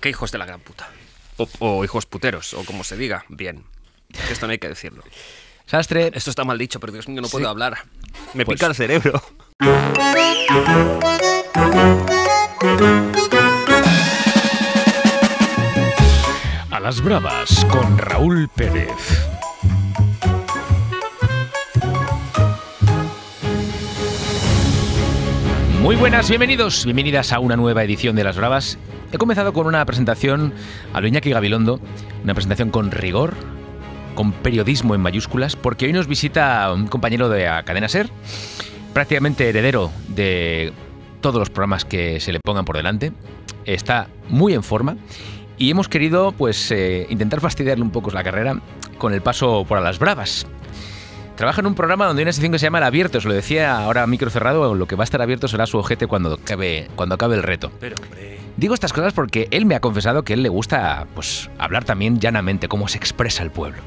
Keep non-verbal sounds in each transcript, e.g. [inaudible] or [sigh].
Qué hijos de la gran puta. O, hijos puteros, o como se diga. Bien. Esto no hay que decirlo. Sastre. Esto está mal dicho, pero Dios que no puedo hablar. Me pues pica el cerebro. A las bravas con Raúl Pérez. Muy buenas, bienvenidos, bienvenidas a una nueva edición de Las Bravas. He comenzado con una presentación a lo Iñaki Gabilondo, una presentación con rigor, con periodismo en mayúsculas, porque hoy nos visita un compañero de cadena Ser, prácticamente heredero de todos los programas que se le pongan por delante. Está muy en forma y hemos querido pues eh, intentar fastidiarle un poco la carrera con el paso por a las bravas trabaja en un programa donde hay una sección que se llama El Abierto. Os lo decía ahora micro cerrado, lo que va a estar abierto será su ojete cuando acabe, cuando acabe el reto. Pero, Digo estas cosas porque él me ha confesado que él le gusta pues, hablar también llanamente, cómo se expresa el pueblo.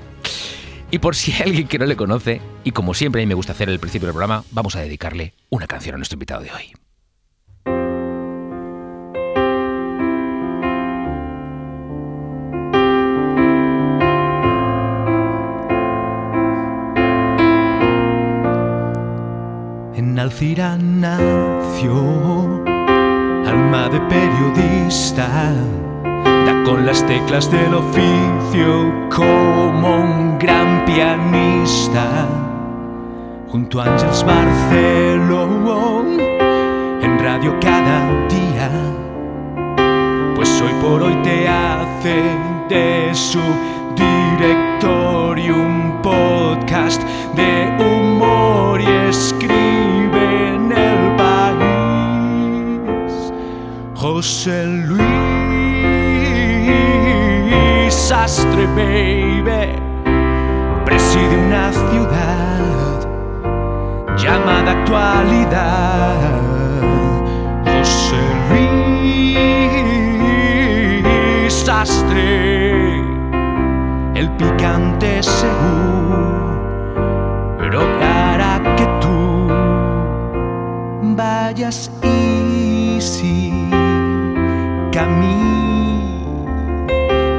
Y por si hay alguien que no le conoce, y como siempre a mí me gusta hacer el principio del programa, vamos a dedicarle una canción a nuestro invitado de hoy. Alcira nació, alma de periodista, da con las teclas del oficio como un gran pianista. Junto a Ángels Barceló en radio cada día, pues hoy por hoy te hace de su director y un podcast de humor y escribir José Luis Sastre Baby preside una ciudad llamada actualidad. José Luis Sastre, el picante seguro hará que tú vayas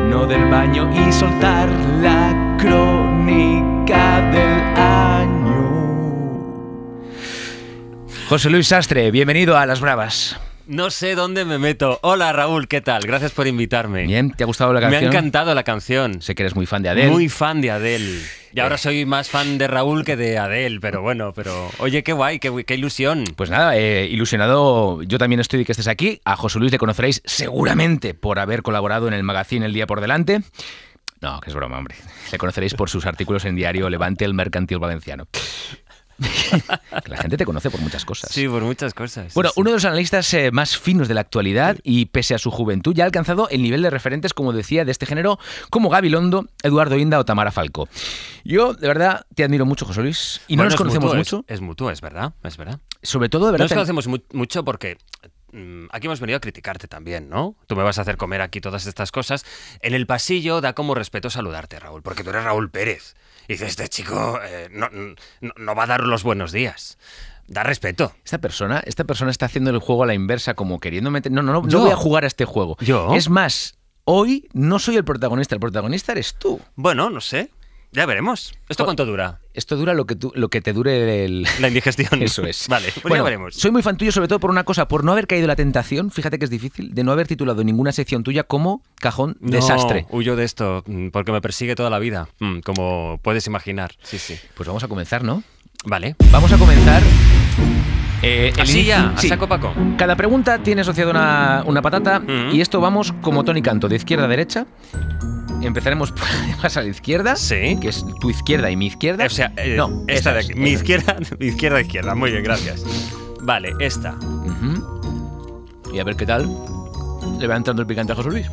no del baño y soltar la crónica del año. José Luis Sastre, bienvenido a Las Bravas. No sé dónde me meto. Hola Raúl, ¿qué tal? Gracias por invitarme. Bien, ¿te ha gustado la canción? Me ha encantado la canción. Sé que eres muy fan de Adele. Muy fan de Adele. Y ahora soy más fan de Raúl que de Adele, pero bueno, pero oye, qué guay, qué, ilusión. Pues nada, eh, ilusionado yo también estoy de que estés aquí. A José Luis le conoceréis seguramente por haber colaborado en el magazine El Día por Delante. No, que es broma, hombre. Le conoceréis por sus artículos en diario Levante el Mercantil Valenciano la gente te conoce por muchas cosas. Sí, por muchas cosas. Bueno, uno de los analistas eh, más finos de la actualidad y pese a su juventud ya ha alcanzado el nivel de referentes, como decía, de este género, como Gaby Londo, Eduardo Inda o Tamara Falco. Yo, de verdad, te admiro mucho, José Luis. Y no nos conocemos mucho. Es, mutuo, es verdad, es verdad. Sobre todo, de verdad. No nos conocemos mucho porque mm, aquí hemos venido a criticarte también, ¿no? Tú me vas a hacer comer aquí todas estas cosas. En el pasillo da como respeto saludarte, Raúl, porque tú eres Raúl Pérez. Y dice, este chico eh, no, va a dar los buenos días da respeto. Esta persona, esta persona está haciendo el juego a la inversa, como queriendo No, no, no, yo, no voy a jugar a este juego. Yo. Es más, hoy no soy el protagonista, el protagonista eres tú. Bueno, no sé. Ya veremos. ¿Esto oh. cuánto dura? Esto dura lo que, lo que te dure el... [laughs] la indigestión. [laughs] Eso es. vale, pues ya veremos. Soy muy fan tuyo, sobre todo por una cosa, por no haber caído la tentación, fíjate que es difícil, de no haber titulado ninguna sección tuya como Cajón Desastre. Huyo de esto, mm, porque me persigue toda la vida, mm, como puedes imaginar. Sí, sí. Pues vamos a comenzar, ¿no? Vale. Vamos a comenzar. Eh, Así ya, saco Paco. Cada pregunta tiene asociada una, patata mm. y esto vamos como Tony Canto, de izquierda a derecha empezaremos por, [laughs] más a la izquierda. Sí. Que es tu izquierda y mi izquierda. O sea, eh, no, esta de aquí. mi izquierda, [laughs] mi izquierda, izquierda. Muy bien, gracias. Vale, esta. Y a ver qué tal le va entrando el picante a José Luis.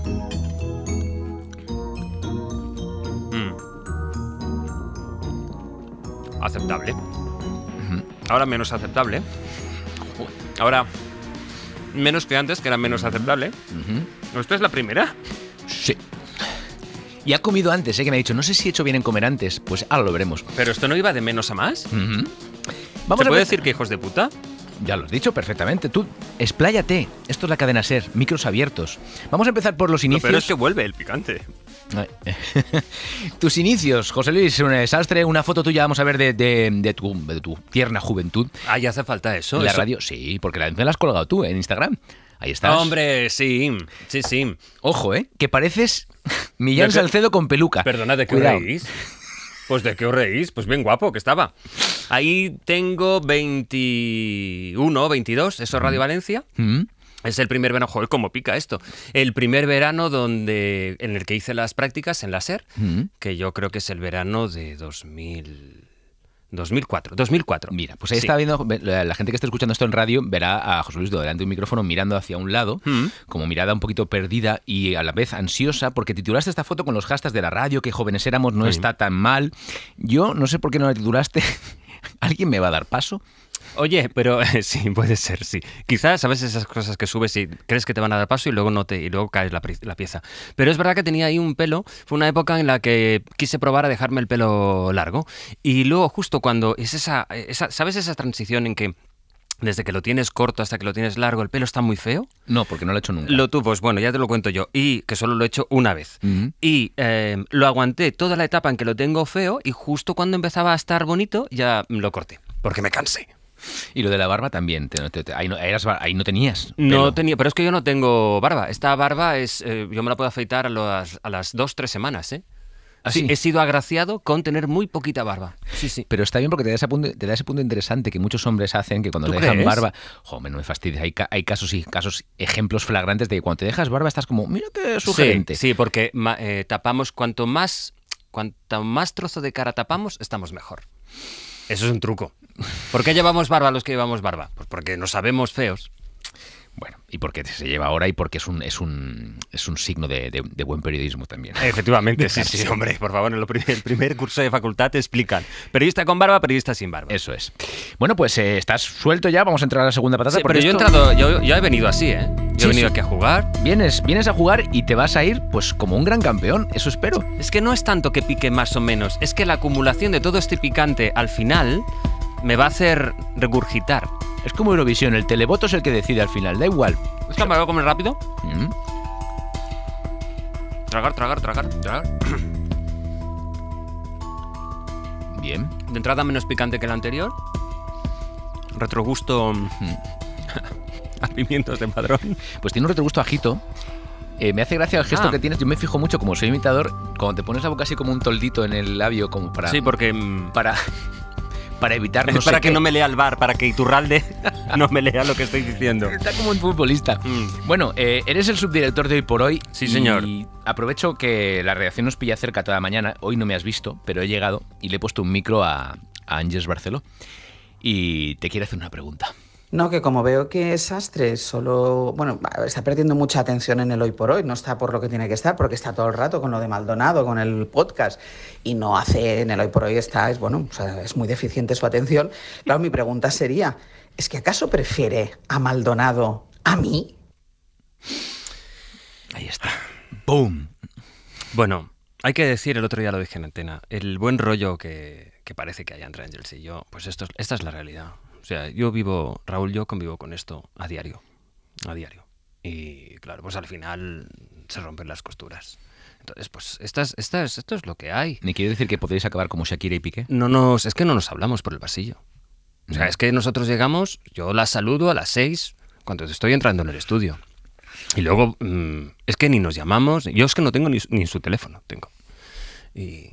Mm. Aceptable. Ahora menos aceptable. Ahora menos que antes, que era menos aceptable. Uh ¿Esto es la primera? Sí. Y ha comido antes, ¿eh? que me ha dicho, no sé si he hecho bien en comer antes. Pues ahora lo veremos. Pero esto no iba de menos a más. Vamos ¿Se a puede decir que hijos de puta? Ya lo has dicho perfectamente. Tú, expláyate. Esto es la cadena Ser, micros abiertos. Vamos a empezar por los inicios. Pero es que vuelve el picante. [laughs] Tus inicios, José Luis, un desastre. Una foto tuya, vamos a ver, de, tu, tierna juventud. Ah, ya hace falta eso. la radio, sí, porque la, la has colgado tú en Instagram. Ahí estás. Hombre, sí, sí, sí. Ojo, ¿eh? Que pareces Millán Salcedo con peluca. Perdona, ¿de qué os reís? Pues ¿de qué os reís? Pues bien guapo que estaba. Ahí tengo 21, 22, eso mm. Radio Valencia. Mm. Es el primer verano, joder, cómo pica esto. El primer verano donde en el que hice las prácticas en la SER, mm. que yo creo que es el verano de 2000 2004, 2004. Mira, pues ahí está viendo, la gente que está escuchando esto en radio verá a José Luis delante de un micrófono mirando hacia un lado, hmm. como mirada un poquito perdida y a la vez ansiosa, porque titulaste esta foto con los hashtags de la radio, que jóvenes éramos, no hmm. está tan mal. Yo no sé por qué no la titulaste. [laughs] ¿Alguien me va a dar paso? Oye, pero [laughs] sí, puede ser, sí. Quizás sabes esas cosas que subes y crees que te van a dar paso y luego no te y luego caes la, pieza. Pero es verdad que tenía ahí un pelo, fue una época en la que quise probar a dejarme el pelo largo y luego justo cuando es esa, ¿sabes esa transición en que desde que lo tienes corto hasta que lo tienes largo, ¿el pelo está muy feo? No, porque no lo he hecho nunca. Lo tuvo, pues bueno, ya te lo cuento yo. Y que solo lo he hecho una vez. Y eh, lo aguanté toda la etapa en que lo tengo feo y justo cuando empezaba a estar bonito ya lo corté, porque me cansé. Y lo de la barba también. ahí, no, tenías. No tenía, pero es que yo no tengo barba. Esta barba es. Eh, yo me la puedo afeitar a, las, a las dos, tres semanas, ¿eh? Así. Ah, he sido agraciado con tener muy poquita barba. Sí, sí. Pero está bien porque te da ese punto, interesante que muchos hombres hacen, que cuando te dejan barba, joder, no me fastidies. Hay, casos y casos, ejemplos flagrantes de que cuando te dejas barba estás como, mira qué sugerente. Sí, sí porque eh, tapamos, cuanto más, cuanto más trozo de cara tapamos, estamos mejor. Eso es un truco. ¿Por qué llevamos barba los que llevamos barba? Pues porque nos sabemos feos. Bueno, y porque se lleva ahora y porque es un, es un, es un signo de, buen periodismo también. Efectivamente, [laughs] sí, sí, hombre, por favor, en el primer, el primer curso de facultad te explican. Periodista con barba, periodista sin barba. Eso es. Bueno, pues eh, estás suelto ya, vamos a entrar a la segunda patata. Sí, pero yo, he entrado, yo he venido así, ¿eh? Yo he venido aquí a jugar. Vienes, vienes a jugar y te vas a ir pues como un gran campeón, eso espero. Es que no es tanto que pique más o menos, es que la acumulación de todo este picante al final me va a hacer regurgitar. Es como Eurovisión, el televoto es el que decide al final, da igual. ¿Es que comer rápido? Mm. Tragar, tragar, tragar, tragar. Bien. De entrada menos picante que el anterior. Retrogusto... Mm, mm. [laughs] pimientos de padrón. Pues tiene un retrogusto ajito. Eh, me hace gracia el gesto ah. que tienes. Yo me fijo mucho, como soy imitador, cuando te pones la boca así como un toldito en el labio, como para. Sí, porque. Mm, para. Para evitar. No es para que no me lea el bar, para que Iturralde [laughs] no me lea lo que estoy diciendo. Está como un futbolista. Mm. Bueno, eh, eres el subdirector de hoy por hoy. Sí, señor. aprovecho que la reacción nos pilla cerca toda la mañana. Hoy no me has visto, pero he llegado y le he puesto un micro a, a Ángels Barceló. Y te quiero hacer una pregunta. No, que como veo que es sastre, solo, bueno, está perdiendo mucha atención en el hoy por hoy, no está por lo que tiene que estar, porque está todo el rato con lo de Maldonado, con el podcast, y no hace, en el hoy por hoy está, es bueno, o sea, es muy deficiente su atención. Claro, mi pregunta sería, ¿es que acaso prefiere a Maldonado a mí? Ahí está. ¡Boom! Bueno, hay que decir, el otro día lo dije en antena, el buen rollo que, parece que hay entre Angels y yo, pues esto, esta es la realidad. O sea, yo vivo, Raúl, yo convivo con esto a diario, a diario. Y claro, pues al final se rompen las costuras. Entonces, pues estas, estas, esto es lo que hay. ¿Ni quiere decir que podéis acabar como Shakira y Piqué? No nos, es que no nos hablamos por el pasillo. O sea, mm. es que nosotros llegamos, yo la saludo a las seis cuando estoy entrando en el estudio. Y luego, mm, es que ni nos llamamos, yo es que no tengo ni, ni su teléfono, tengo. Y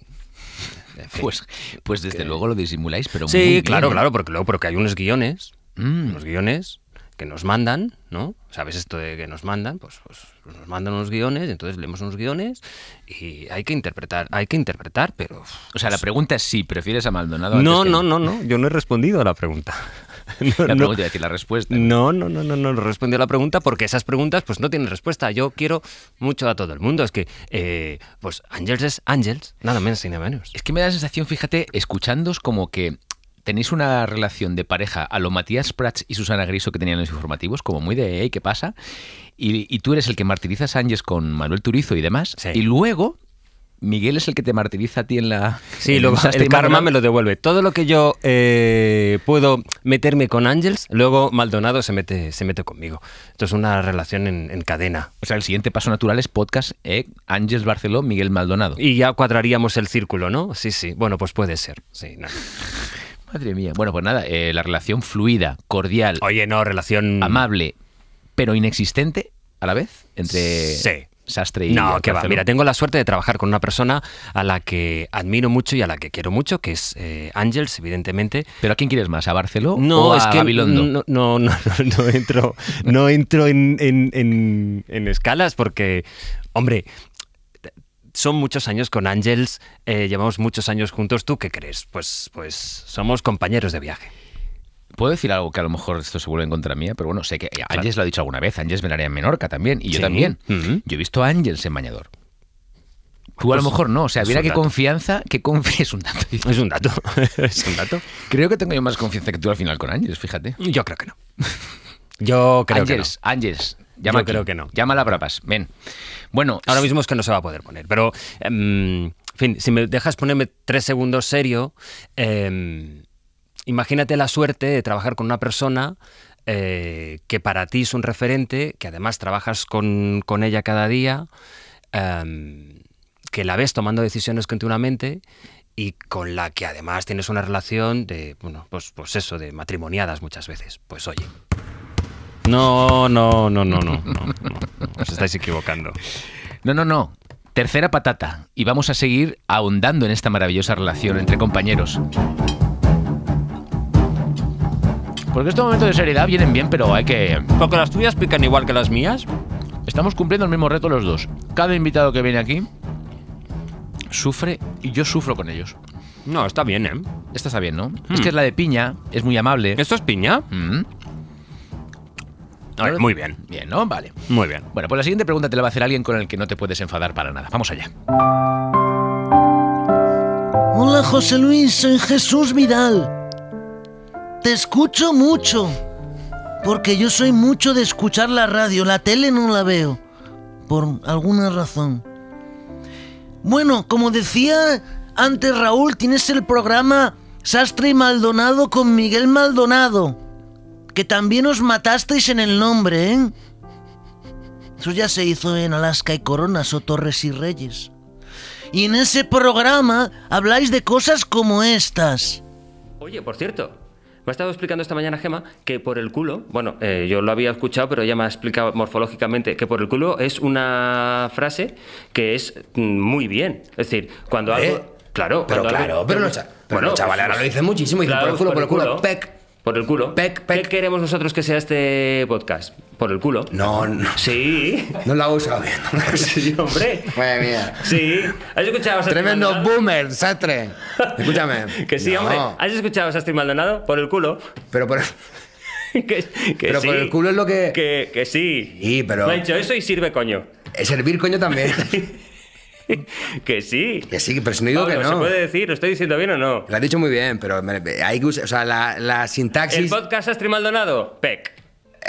[laughs] pues, pues desde luego lo disimuláis, pero sí, muy claro, claro, porque luego porque hay unos guiones, los mm. guiones que nos mandan, ¿no? ¿Sabes esto de que nos mandan? Pues, pues, pues, nos mandan unos guiones, entonces leemos unos guiones y hay que interpretar, hay que interpretar, pero... O sea, la pregunta es si prefieres a Maldonado. No, no, no, no, yo no he respondido a la pregunta. [laughs] No, la pregunta, no, decir la respuesta. No, no, no, no, no, no respondido a la pregunta porque esas preguntas pues no tienen respuesta. Yo quiero mucho a todo el mundo. Es que, eh, pues, Angels es Angels, nada menos y nada menos. Es que me da la sensación, fíjate, escuchándos como que tenéis una relación de pareja a lo Matías Prats y Susana Griso que tenían los informativos, como muy de ¿qué pasa? Y, tú eres el que martiriza a Ángeles con Manuel Turizo y demás. Y luego Miguel es el que te martiriza a ti en la. Sí, luego, el, karma me lo devuelve. Todo lo que yo eh, puedo meterme con Ángeles, luego Maldonado se mete, se mete conmigo. Esto es una relación en, cadena. O sea, el siguiente paso natural es podcast ¿eh? Ángels Barceló, Miguel Maldonado. Y ya cuadraríamos el círculo, ¿no? Sí, sí. Bueno, pues puede ser. Sí, no. Madre mía. Bueno, pues nada, eh, la relación fluida, cordial. Oye, no, relación. Amable, pero inexistente a la vez entre. Sí. Sastre y no, va. Mira, tengo la suerte de trabajar con una persona a la que admiro mucho y a la que quiero mucho, que es eh, Ángels, evidentemente. ¿Pero a quién quieres más? ¿A Barceló no, o a es que No, no, no, no, entro, no entro en, en, en escalas porque, hombre, son muchos años con Ángels, eh, llevamos muchos años juntos. ¿Tú qué crees? Pues, pues somos compañeros de viaje. Puedo decir algo que a lo mejor esto se vuelve en contra mía, pero bueno, sé que Ángels lo ha dicho alguna vez. Ángels me en Menorca también, y yo también. Mm-hmm. Yo he visto a Ángels en Bañador. Tú pues a lo mejor no, o sea, mira qué confianza, que confíes [laughs] es un dato. Es un dato, [laughs] es un dato. Creo que tengo yo más confianza que tú al final con Ángels, fíjate. Yo creo que no. Yo creo que no. Ángels, llama Yo creo que no. Llama a la ven. Bueno, ahora mismo es que no se va a poder poner, pero, em, en fin, si me dejas ponerme tres segundos serio, em, imagínate la suerte de trabajar con una persona eh, que para ti es un referente, que además trabajas con, con ella cada día, em, que la ves tomando decisiones continuamente y con la que además tienes una relación de, bueno, pues, pues eso, de matrimoniadas muchas veces. Pues oye, no, no, no, no, no, Os estáis equivocando. No, no, no. Tercera patata. Y vamos a seguir ahondando en esta maravillosa relación entre compañeros. Porque estos momentos de seriedad vienen bien, pero hay que... Porque las tuyas pican igual que las mías. Estamos cumpliendo el mismo reto los dos. Cada invitado que viene aquí sufre y yo sufro con ellos. No, está bien, ¿eh? Esta está bien, ¿no? Es hmm. que es la de piña, es muy amable. ¿Esto es piña? Hmm muy bien. Bien, ¿no? Vale. Muy bien. Bueno, pues la siguiente pregunta te la va a hacer alguien con el que no te puedes enfadar para nada. Vamos allá. Hola José Luis, soy Jesús Vidal. Te escucho mucho, porque yo soy mucho de escuchar la radio, la tele no la veo, por alguna razón. Bueno, como decía antes Raúl, tienes el programa Sastre y Maldonado con Miguel Maldonado que también os matasteis en el nombre, ¿eh? Eso ya se hizo en Alaska y Coronas o Torres y Reyes. Y en ese programa habláis de cosas como estas. Oye, por cierto, me ha estado explicando esta mañana Gema que por el culo, bueno, eh, yo lo había escuchado, pero ella me ha explicado morfológicamente que por el culo es una frase que es mm, muy bien. Es decir, cuando ¿Eh? algo. Claro, pero claro, pero, no, pero bueno, chaval, ahora lo dice muchísimo, y por el culo, por el culo, por el culo. ¿Qué queremos nosotros que sea este podcast? Por el culo. No, no. Sí. No la usa bien. sí, hombre. Madre mía. Sí. ¿Has escuchado a Tremendo boomer, Satre. Escúchame. [laughs] que sí, hombre. ¿Has escuchado a Sastre Maldonado? Por el culo. Pero por [laughs] el... que, pero por el culo es lo que... Que, que sí. Sí, pero... Me ha dicho eso y sirve coño. Servir coño también. [laughs] [laughs] que sí. Que sí, pero si no digo que no. ¿Se puede decir? ¿Lo estoy diciendo bien o no? Lo has dicho muy bien, pero hay que o sea, la, la sintaxis... ¿El podcast Astri Maldonado? PEC.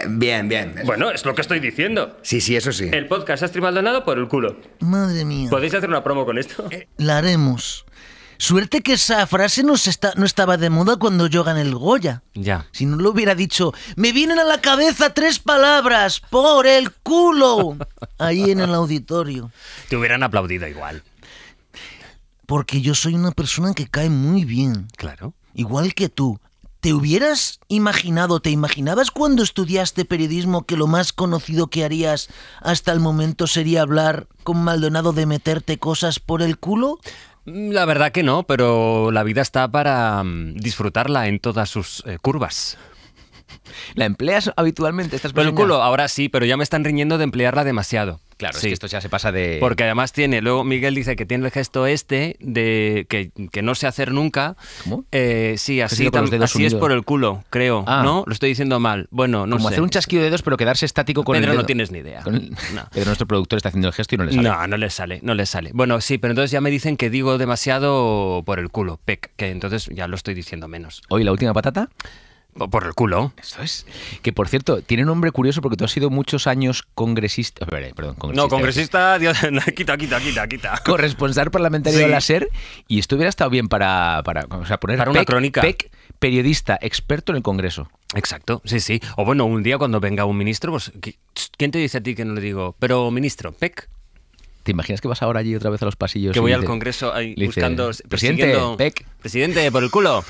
Bien, bien. Bueno, es lo que estoy diciendo. Sí, sí, eso sí. El podcast Astri Maldonado por el culo. Madre mía. ¿Podéis hacer una promo con esto? Eh, la haremos. Suerte que esa frase no, estaba de moda cuando yo gané el Goya. Ya. Si no lo hubiera dicho, me vienen a la cabeza tres palabras, por el culo, [laughs] ahí en el auditorio. Te hubieran aplaudido igual. Porque yo soy una persona que cae muy bien. Claro. Igual que tú. ¿Te hubieras imaginado, te imaginabas cuando estudiaste periodismo que lo más conocido que harías hasta el momento sería hablar con Maldonado de meterte cosas por el culo? Mm, la verdad que no, pero la vida está para mm, disfrutarla en todas sus eh, curvas. ¿La empleas habitualmente? Estás por el culo, ahora sí, pero ya me están riñendo de emplearla demasiado. Claro, sí. esto ya se pasa de. Porque además tiene, luego Miguel dice que tiene el gesto este de que, no se hacer nunca. Eh, sí, así, así es por el culo, creo. Ah. ¿No? Lo estoy diciendo mal. Bueno, no Como hacer un chasquido de dedos, pero quedarse estático con el dedo. no tienes ni idea. pero [laughs] Pedro, nuestro productor, está haciendo el gesto y no le sale. No, no le sale, no le sale. Bueno, sí, pero entonces ya me dicen que digo demasiado por el culo, pec, que entonces ya lo estoy diciendo menos. ¿Hoy la última patata? por el culo. Eso es. Que por cierto, tiene un nombre curioso porque tú has sido muchos años congresista. Eh, no, congresista, quita, quita, quita, quita. Corresponsal parlamentario del de la SER. Y esto hubiera estado bien para, para poner una crónica. periodista, experto en el Congreso. Exacto, sí, sí. O bueno, un día cuando venga un ministro, pues, ¿quién te dice a ti que no le digo? Pero, ministro, PEC, ¿Te imaginas que vas ahora allí otra vez a los pasillos? Que voy al Congreso ahí, buscando, presidente, presidente, por el culo.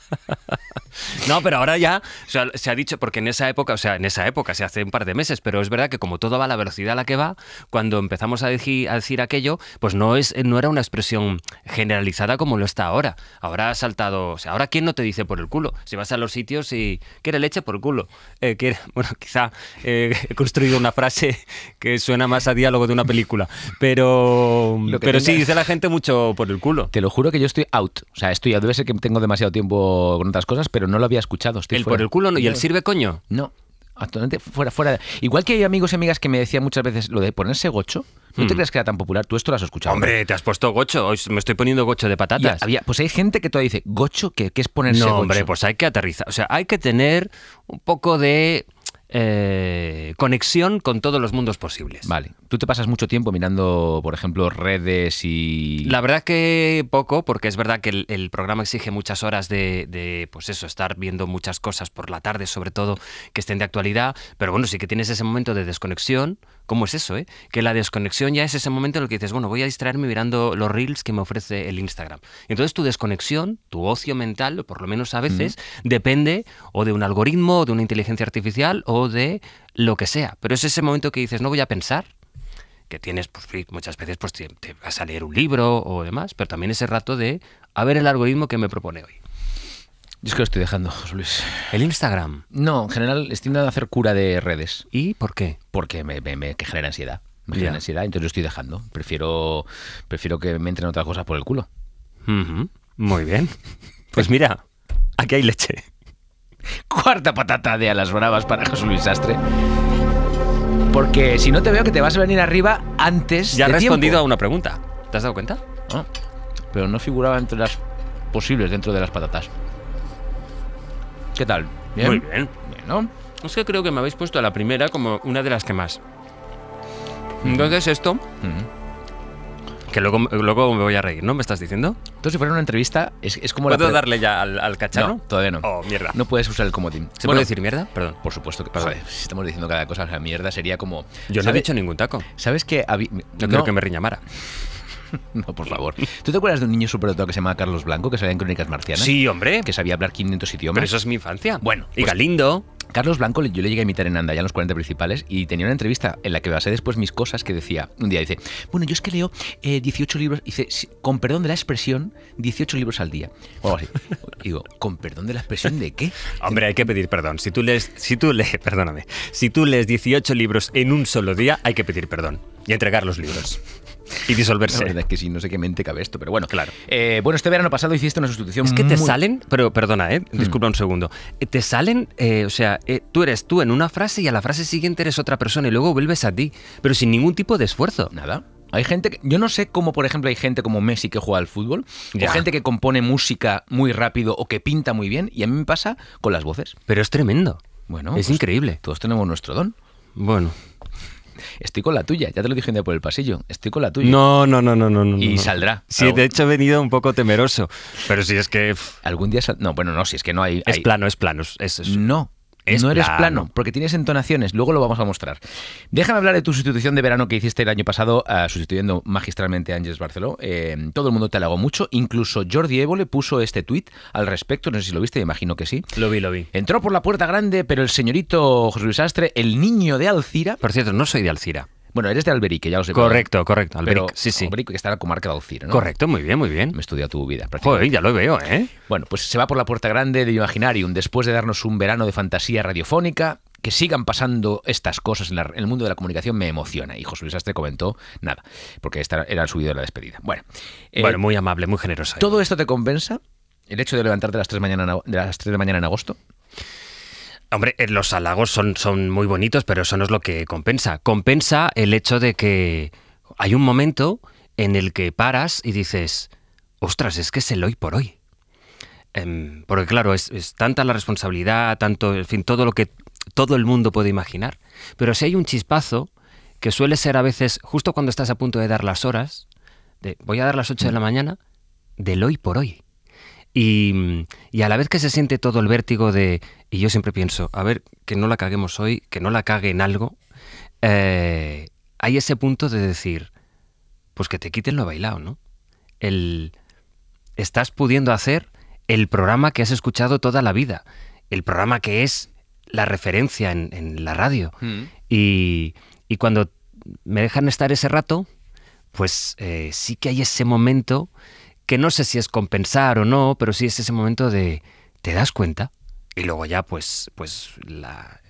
[laughs] No, pero ahora ya se ha dicho, porque en esa época, o sea, en esa época, se hace un par de meses, pero es verdad que como todo va a la velocidad a la que va, cuando empezamos a decir, aquello, pues no, es, no era una expresión generalizada como lo está ahora. Ahora ha saltado, o sea, ahora ¿quién no te dice por el culo? Si vas a los sitios y quiere leche por el culo. Eh, [laughs] bueno, quizá eh, he construido una frase que suena más a diálogo de una película, pero, pero sí, dice la gente mucho por el culo. Te lo juro que yo estoy out, o sea, estoy out, debe ser que tengo demasiado tiempo con otras cosas, pero no lo había escuchado. el por el culo no, y el sirve coño. No, actualmente fuera, fuera. Igual que hay amigos y amigas que me decían muchas veces lo de ponerse gocho. ¿No te hmm. creas que era tan popular? Tú esto lo has escuchado. Hombre, te has puesto gocho. me estoy poniendo gocho de patatas. Había, pues hay gente que todavía dice, ¿gocho? ¿Qué, es ponerse gocho? No, hombre, pues hay que aterrizar. O sea, hay que tener un poco de eh, conexión con todos los mundos posibles. Vale. ¿Tú te pasas mucho tiempo mirando, por ejemplo, redes y...? La verdad que poco, porque es verdad que el, programa exige muchas horas de, de, pues eso, estar viendo muchas cosas por la tarde, sobre todo, que estén de actualidad. Pero bueno, sí que tienes ese momento de desconexión ¿Cómo es eso, eh? Que la desconexión ya es ese momento en el que dices, bueno, voy a distraerme mirando los reels que me ofrece el Instagram. entonces tu desconexión, tu ocio mental, por lo menos a veces, depende o de un algoritmo, o de una inteligencia artificial, o de lo que sea. Pero es ese momento que dices, no voy a pensar, que tienes, pues, muchas veces pues, te vas a leer un libro o demás, pero también ese rato de a ver el algoritmo que me propone hoy es que lo estoy dejando, José Luis. ¿El Instagram? No, en general estoy intentando hacer cura de redes. ¿Y por qué? Porque me, genera ansiedad. Me genera ansiedad, entonces lo estoy dejando. Prefiero, prefiero que me entren otra cosa por el culo. Muy bien. Pues mira, aquí hay leche. Cuarta patata de alas bravas para José Luis Sastre. Porque si no te veo que te vas a venir arriba antes. Ya he respondido a una pregunta. ¿Te has dado cuenta? No, ah, pero no figuraba entre las posibles dentro de las patatas. ¿Qué tal? Muy bien. bien ¿no? Es que creo que me habéis puesto a la primera como una de las que más. Entonces esto... Que luego, me voy a reír, ¿no? ¿Me estás diciendo? Entonces, si fuera una entrevista, es, como ¿Puedo darle ya al, al, cacharro? No, todavía no. Oh, mierda. No puedes usar el comodín. ¿Se puede decir mierda? Perdón. Por supuesto que pasa. Si estamos diciendo cada cosa, o mierda sería como. Yo no he dicho ningún taco. ¿Sabes que.? No, creo que me riñamara. [laughs] no, por favor. ¿Tú te acuerdas de un niño superdotado que se llama Carlos Blanco, que salía en Crónicas Marcianas? Sí, hombre. Que sabía hablar 500 idiomas. Pero eso es mi infancia. Bueno. y pues Galindo. Carlos Blanco yo le llegué a imitar en Anda, ya en los 40 principales, y tenía una entrevista en la que basé después mis cosas que decía, un día dice, bueno, yo es que leo 18 eh, libros, dice, con perdón de la expresión, 18 libros al día. O algo así. [laughs] digo, ¿con perdón de la expresión de qué? Hombre, hay que pedir perdón. Si tú lees, si tú lees, perdóname, si tú lees 18 libros en un solo día, hay que pedir perdón y entregar los libros y disolverse. verdad es que sí, no sé qué mente cabe esto, pero bueno. Claro. Eh, bueno, este verano pasado hiciste una sustitución. Es que te salen, pero perdona, ¿eh? disculpa mm. un segundo. Eh, te salen, eh, o sea, tú eres tú en una frase y a la frase siguiente eres otra persona y luego vuelves a ti, pero sin ningún tipo de esfuerzo. Nada. Hay gente que, yo no sé cómo, por ejemplo, hay gente como Messi que juega al fútbol, o gente que compone música muy rápido o que pinta muy bien, y a mí me pasa con las voces. Pero es tremendo. Bueno, es pues increíble. Todos tenemos nuestro don. Bueno. Estoy con la tuya, ya te lo dije un día por el pasillo. Estoy con la tuya. No, no, no, no, no. y saldrá. Sí, de hecho he venido un poco temeroso. Pero si es que. Algún día No, bueno, no, si es que no hay. Es plano, es plano. No, no eres plano. porque tienes entonaciones, luego lo vamos a mostrar. Déjame hablar de tu sustitución de verano que hiciste el año pasado, ah, sustituyendo magistralmente a Ángeles Barceló. Em, todo el mundo te halagó mucho, incluso Jordi Evole puso este tuit al respecto, no sé si lo viste, me imagino que sí. Lo vi, lo vi. Entró por la puerta grande, pero el señorito José Luis Astre, el niño de Alcira... Por cierto, no soy de Alcira. Bueno, eres de Alberique, ya lo sé. Correcto, correcto. Alberic, pero, sí, sí. Alberic, está en la comarca de Alcira, ¿no? Correcto, muy bien, muy bien. Me estudia tu vida. Joder, ya lo veo, ¿eh? Bueno, pues se va por la puerta grande de Imaginarium después de darnos un verano de fantasía radiofónica. Que sigan pasando estas cosas en, el mundo de la comunicación me emociona. Y José Luis Astre comentó nada, porque era el subido de la despedida. Bueno, eh, muy amable, muy generosa. ¿Todo esto te compensa? ¿El hecho de levantarte a las 3 de, las 3 de mañana en agosto? Hombre, eh, los halagos son, son muy bonitos, pero eso no es lo que compensa. Compensa el hecho de que hay un momento en el que paras y dices, ostras, es que es el hoy por hoy. Em, porque claro, es, tanta la responsabilidad, tanto, en fin, todo lo que todo el mundo puede imaginar. Pero si hay un chispazo, que suele ser a veces justo cuando estás a punto de dar las horas, de voy a dar las 8 de la mm. mañana, del hoy por hoy. Y, a la vez que se siente todo el vértigo de, y yo siempre pienso, a ver, que no la caguemos hoy, que no la cague en algo, eh, hay ese punto de decir, pues que te quiten lo bailado, ¿no? El, estás pudiendo hacer el programa que has escuchado toda la vida, el programa que es la referencia en, la radio. Mm. Y, y, cuando me dejan estar ese rato, pues eh, sí que hay ese momento que no sé si es compensar o no, pero sí es ese momento de te das cuenta y luego ya pues, pues la,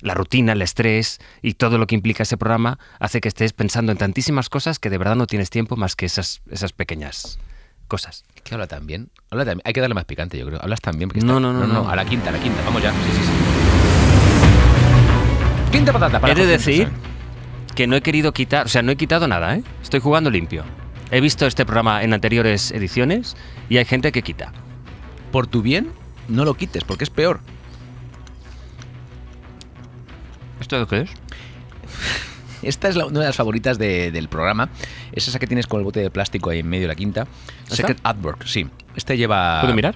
rutina, el estrés y todo lo que implica ese programa hace que estés pensando en tantísimas cosas que de verdad no tienes tiempo más que esas, esas pequeñas cosas. Es que habla también. Hay que darle más picante, yo creo. Hablas también. no, no, no, no, A la quinta, a la quinta. Vamos ya. Sí, Quinta patata para He decir que no he querido quitar. O sea, no he quitado nada, ¿eh? Estoy jugando limpio. He visto este programa en anteriores ediciones y hay gente que quita. Por tu bien, no lo quites, porque es peor. ¿Esto de qué es? [laughs] Esta es una de las favoritas del programa. Es esa que tienes con el bote de plástico ahí en medio de la quinta. Secret adwork, sí. Este lleva. ¿Puedo mirar?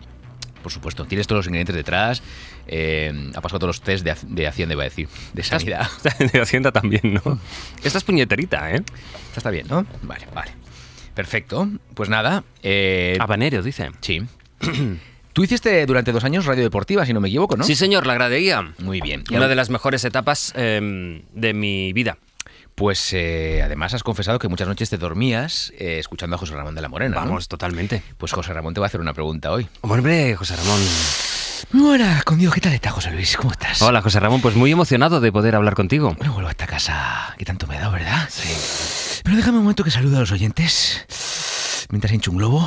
Por supuesto, tienes todos los ingredientes detrás. Eh, ha pasado todos los test de, Hacienda, iba a decir. De sanidad. [laughs] de Hacienda también, ¿no? [laughs] Esta es puñeterita, ¿eh? Esta está bien, ¿no? Vale, vale. Perfecto. Pues nada. Eh... Habanero, dice. Sí. [clears throat] Tú hiciste durante dos años radio deportiva, si no me equivoco, ¿no? Sí, señor, la gradería. Muy bien. Una de las mejores etapas em, de mi vida. Pues eh, además has confesado que muchas noches te dormías eh, escuchando a José Ramón de la Morena. Vamos, totalmente. Pues José Ramón te va a hacer una pregunta hoy. Hombre, José Ramón. Hola, conmigo, ¿qué tal estás, José Luis? ¿Cómo estás? Hola, José Ramón, pues muy emocionado de poder hablar contigo. Bueno, vuelvo a esta casa que tanto me da, ¿verdad? Sí. Pero déjame un momento que saluda a los oyentes. Mientras hincho un globo.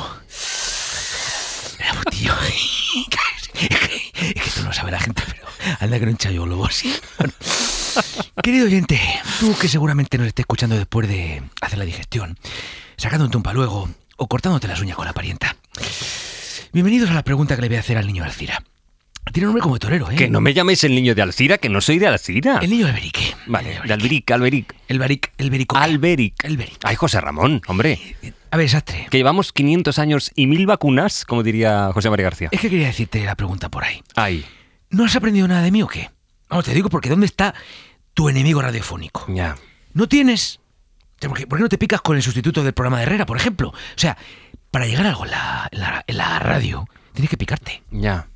Bravo, tío. Es que, es que tú no sabe la gente, pero anda que no hincha yo globo así. Querido oyente, tú que seguramente nos estés escuchando después de hacer la digestión, sacándote un paluego o cortándote las uñas con la parienta. Bienvenidos a la pregunta que le voy a hacer al niño Alcira. Tiene nombre como de torero, ¿eh? Que no me llaméis el niño de Alcira, que no soy de Alcira. El niño de Berique. Vale, de Alberic, Alberic. El Beric, el Alberic. Ay, José Ramón, hombre. Eh, a ver, Sastre. Que llevamos 500 años y mil vacunas, como diría José María García. Es que quería decirte la pregunta por ahí. Ay. ¿No has aprendido nada de mí o qué? Vamos, te digo porque ¿dónde está tu enemigo radiofónico? Ya. ¿No tienes? ¿Por qué, no te picas con el sustituto del programa de Herrera, por ejemplo? O sea, para llegar a algo la, en la radio, tienes que picarte. Ya.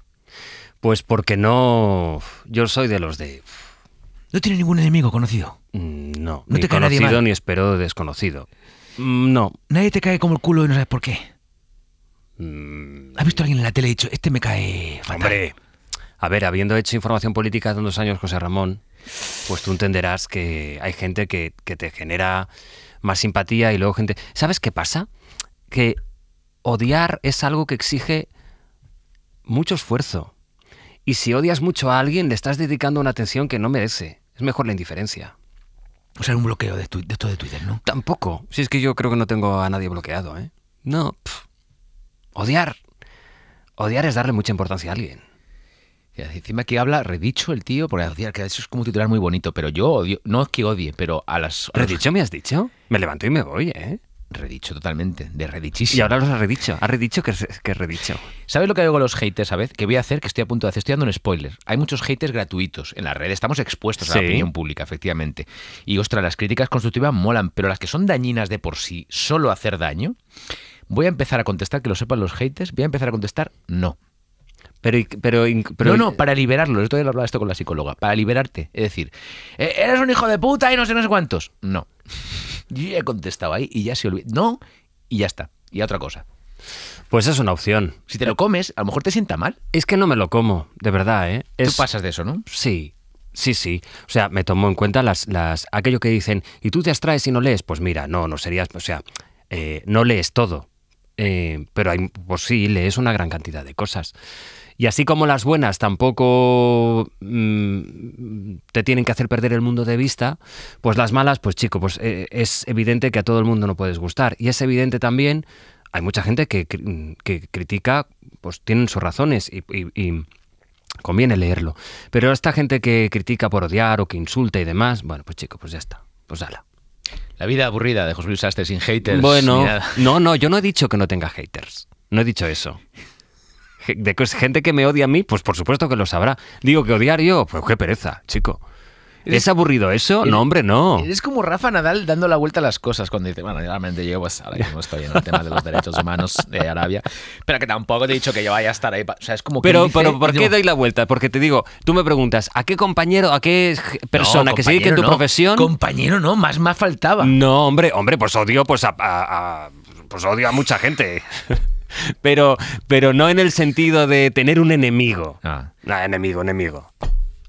Pues porque no. Yo soy de los de. ¿No tiene ningún enemigo conocido? Mm, no, no te cae conocido ni espero desconocido. Mm, no. Nadie te cae como el culo y no sabes por qué. Mm. ¿Has visto alguien en la tele y dicho, este me cae fatal? Hombre, a ver, habiendo hecho información política hace unos años, José Ramón, pues tú entenderás que hay gente que te genera más simpatía y luego gente... ¿Sabes qué pasa? Que odiar es algo que exige mucho esfuerzo. Y si odias mucho a alguien, le estás dedicando una atención que no merece. Es mejor la indiferencia. O sea, un bloqueo de, esto de Twitter, ¿no? Tampoco. Si es que yo creo que no tengo a nadie bloqueado, ¿eh? No. Odiar. Odiar es darle mucha importancia a alguien. Y encima aquí habla redicho el tío, porque odiar, que eso es como un titular muy bonito, pero yo odio, no es que odie, pero a las... ¿Redicho me has dicho? Me levanto y me voy, ¿eh? Redicho totalmente, de redichísimo. Y ahora los ha redicho, has redicho que, que redicho. ¿Sabes lo que hago con los haters a vez? Que voy a hacer, que estoy a punto de hacer, estoy dando un spoiler. Hay muchos haters gratuitos en la red, estamos expuestos a la opinión pública, efectivamente. Y ostras, las críticas constructivas molan, pero las que son dañinas de por sí, solo hacer daño, voy a empezar a contestar, que lo sepan los haters, voy a empezar a contestar no. Pero, pero, no, no, para liberarlo. estoy lo de esto con la psicóloga. Para liberarte. Es decir, eh, eres un hijo de puta y no sé, no sé cuántos. No yo ya he contestado ahí y ya se olvidó No, y ya está. Y otra cosa. Pues es una opción. Si te lo comes, a lo mejor te sienta mal. Es que no me lo como, de verdad, ¿eh? Tú pasas de eso, ¿no? Sí. Sí, sí. O sea, me tomo en cuenta las, las, aquello que dicen, ¿y tú te abstraes y no lees? Pues mira, no, no serías, o sea, eh, no lees todo. Eh, pero hay, pues sí, lees una gran cantidad de cosas. Y así como las buenas tampoco mm, te tienen que hacer perder el mundo de vista, pues las malas, pues chico, pues eh, es evidente que a todo el mundo no puedes gustar. Y es evidente también, hay mucha gente que, critica, pues tienen sus razones y, conviene leerlo. Pero esta gente que critica por odiar o que insulta y demás, bueno, pues chico, pues ya está, pues ala. La vida aburrida de José Luis sin haters. Bueno, no, no, yo no he dicho que no tenga haters. No he dicho eso de gente que me odia a mí, pues por supuesto que lo sabrá. Digo que odiar yo, pues qué pereza, chico. ¿Es aburrido eso? no, hombre, no. Es como Rafa Nadal dando la vuelta a las cosas cuando dice, bueno, realmente yo pues, ahora mismo estoy en el tema de los derechos humanos de Arabia, pero que tampoco te he dicho que yo vaya a estar ahí. O sea, es como Pero, ¿por qué doy la vuelta? Porque te digo, tú me preguntas, ¿a qué compañero, a qué persona que se dedique en tu profesión? Compañero no, más más faltaba. No, hombre, hombre, pues odio pues pues odio a mucha gente. [laughs] pero, pero no en el sentido de tener un enemigo. Ah. enemigo, enemigo.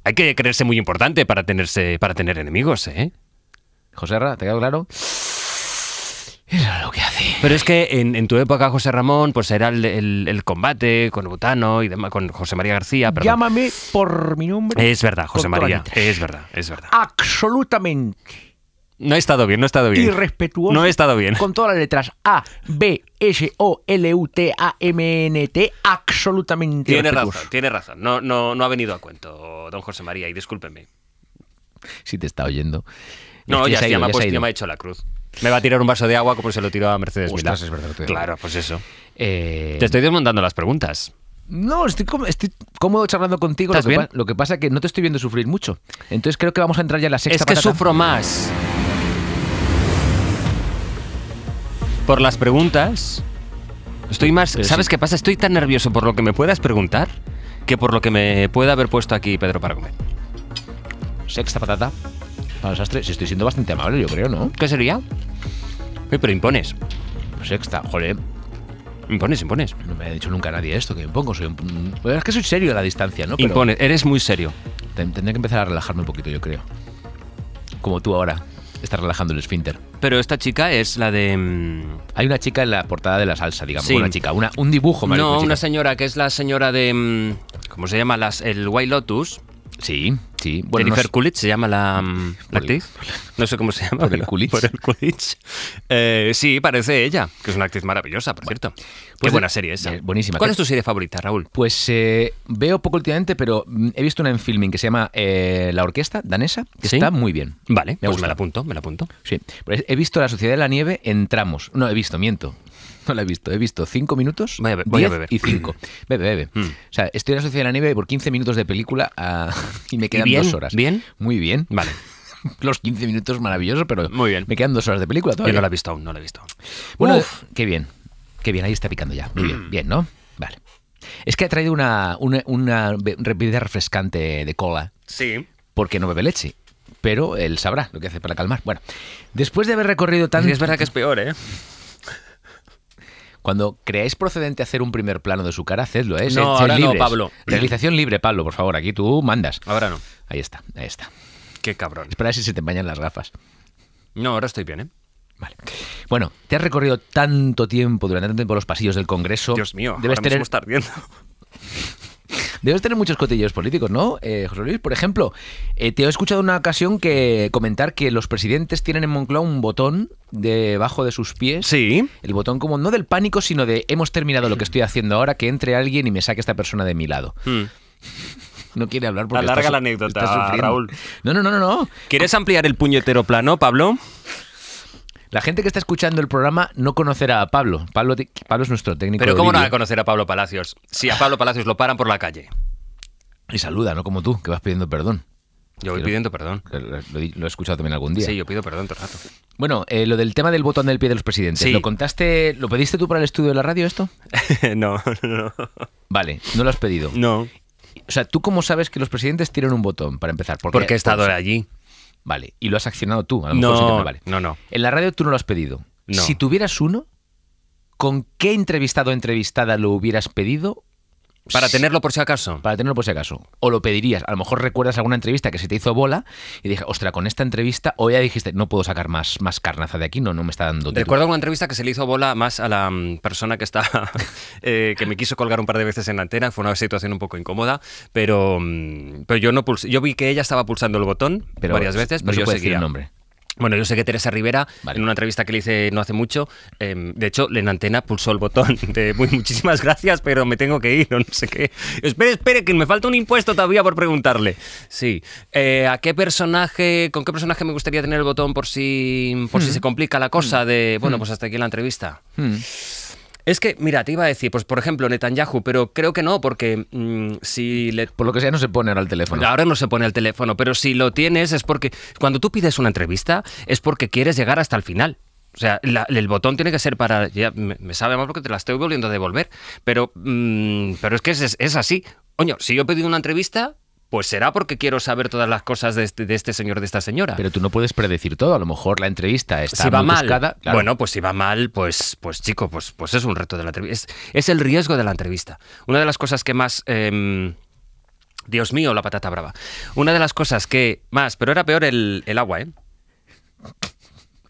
Hay que creerse muy importante para, tenerse, para tener enemigos, ¿eh? José Ramón ¿te quedó claro? Era lo que hace. Pero es que en, tu época, José Ramón, pues era el, combate con Butano y demás, con José María García. Llámame por mi nombre. Es verdad, José María. Es verdad, es verdad. Absolutamente. No he estado bien, no he estado bien. Irrespetuoso. No he estado bien. Con todas las letras A, B, S, O, L, U, T, A, M, N, T. Absolutamente. Tiene razón, tiene razón. No, no, no ha venido a cuento, don José María, y discúlpenme. Si te está oyendo. No, ya, se, llama, pues, me ha hecho la cruz. Me va a tirar un vaso de agua como se lo tiró a Mercedes Ostras, Claro, pues eso. Eh, te estoy desmontando las preguntas. No, estoy, estoy cómodo charlando contigo. Lo que, pasa es que no te estoy viendo sufrir mucho. Entonces creo que vamos a entrar ya en la sexta. Es que sufro más. Por las preguntas. Estoy más. ¿Sabes qué pasa? Estoy tan nervioso por lo que me puedas preguntar que por lo que me pueda haber puesto aquí Pedro para comer. Sexta patata. Para los astres. Estoy siendo bastante amable, yo creo, ¿no? ¿Qué sería? Uy, pero impones. Sexta, joder. Impones, impones. No me ha dicho nunca nadie esto, que impongo. Soy pues Es que soy serio a la distancia, ¿no? impones, eres muy serio. Tendría que empezar a relajarme un poquito, yo creo. Como tú ahora. Estás relajando el esfínter. Pero esta chica es la de. Mm, Hay una chica en la portada de la salsa, digamos. Una chica, una, un dibujo, No, una señora que es la señora de. Mm, ¿Cómo se llama? Las, el White Lotus. Sí, sí. Jennifer Coolidge se llama la, mm, actriz. no sé cómo se llama. Eh, sí, parece ella, que es una actriz maravillosa, por cierto. Pues Qué buena serie esa. buenísima. ¿Cuál es tu serie favorita, Raúl? Pues eh, veo poco últimamente, pero mm, he visto una en filming que se llama eh, La Orquesta Danesa, que está muy bien. Vale, pues me la apunto, me la apunto. Sí. Pues he visto La Sociedad de la Nieve en tramos. No, he visto, miento. No la he visto. He visto 5 minutos voy a, beber. y 5. [clears throat] Bebe, bebe. Mm. O sea, estoy en la Sociedad de la Nieve por 15 minutos de película ah, [laughs] y me quedan dos horas. ¿Bien? Muy bien. Vale [laughs] los 15 minutos maravillosos, pero Muy bien. me quedan dos horas de película todavía. no la he visto aún, no la he visto Bueno, qué bien, qué bien, ahí está picando ya. Muy bien, mm. bien, ¿no? Vale. Es que ha traído una, una, bebida refrescante de cola. Sí. Porque no bebe leche. Pero él sabrá lo que hace para calmar. Bueno, después de haber recorrido tanto. es verdad que es peor, ¿eh? Cuando creáis procedente hacer un primer plano de su cara, hacedlo, ¿eh? No, ahora no, Pablo. Realización libre, Pablo, por favor. Aquí tú mandas. Ahora no. Ahí está, ahí está. Qué cabrón. Espera si se te bañan las gafas. No, ahora estoy bien, ¿eh? Vale. Bueno, te has recorrido tanto tiempo, durante tanto tiempo, los pasillos del Congreso. Dios mío, debes tener... estar viendo. Debes tener muchos cotillos políticos, ¿no, eh, José Luis? Por ejemplo, eh, te he escuchado en una ocasión que comentar que los presidentes tienen en Moncloa un botón debajo de sus pies. Sí. El botón como no del pánico, sino de hemos terminado lo que estoy haciendo ahora, que entre alguien y me saque esta persona de mi lado. Hmm. [laughs] No quiere hablar porque. Alarga la anécdota, Raúl. No, no, no, no, no. ¿Quieres ampliar el puñetero plano, Pablo? La gente que está escuchando el programa no conocerá a Pablo. Pablo, es nuestro técnico. Pero ¿cómo no va a conocer a Pablo Palacios si a Pablo Palacios lo paran por la calle? Y saluda, no como tú, que vas pidiendo perdón. Yo voy pidiendo perdón. Lo, he escuchado también algún día. Sí, yo pido perdón todo rato. Bueno, eh, lo del tema del botón del pie de los presidentes. ¿Lo contaste, lo pediste tú para el estudio de la radio esto? [laughs] no, no. Vale, no lo has pedido. No. O sea, ¿tú cómo sabes que los presidentes tienen un botón para empezar? Porque, he estado allí. Vale, y lo has accionado tú. no, no, vale. no, no. En la radio tú no lo has pedido. Si tuvieras uno, ¿con qué entrevistado o entrevistada lo hubieras pedido para tenerlo por si acaso. Para tenerlo por si acaso. O lo pedirías. A lo mejor recuerdas alguna entrevista que se te hizo bola y dije, ostra, con esta entrevista, o ya dijiste, no puedo sacar más, más carnaza de aquí, no, no me está dando. Recuerdo una entrevista que se le hizo bola más a la mm, persona que está, [laughs] eh, que me quiso colgar un par de veces en la antena, fue una situación un poco incómoda, pero, mm, pero yo no yo vi que ella estaba pulsando el botón varias veces, pero yo seguía. El nombre. Bueno, yo sé que Teresa Rivera, en una entrevista que le hice no hace mucho, eh, de hecho, en antena pulsó el botón de muy, muchísimas gracias, pero me tengo que ir o no sé qué. Espere, espere, que me falta un impuesto todavía por preguntarle. Sí. Eh, ¿A qué personaje, con qué personaje me gustaría tener el botón por si, por si hmm. se complica la cosa de, hmm. bueno, pues hasta aquí la entrevista? Hmm. Es que, mira, te iba a decir, pues por ejemplo, Netanyahu, pero creo que no, porque mm, si le... Por lo que sea, no se pone al teléfono. Ahora no se pone al teléfono, pero si lo tienes es porque... Cuando tú pides una entrevista es porque quieres llegar hasta el final. O sea, el botón tiene que ser para... Ya, me, sabe más porque te la estoy volviendo a devolver, pero, mm, pero es que es, es así. Oño, si yo he pedido una entrevista, pues será porque quiero saber todas las cosas este, de este, señor, de esta señora. Pero tú no puedes predecir todo. A lo mejor la entrevista está si va mal, Bueno, pues si va mal, pues, pues chico, pues, pues es un reto de la entrevista. Es, el riesgo de la entrevista. Una de las cosas que más. Em, Dios mío, la patata brava. Una de las cosas que más, pero era peor el, el agua, ¿eh?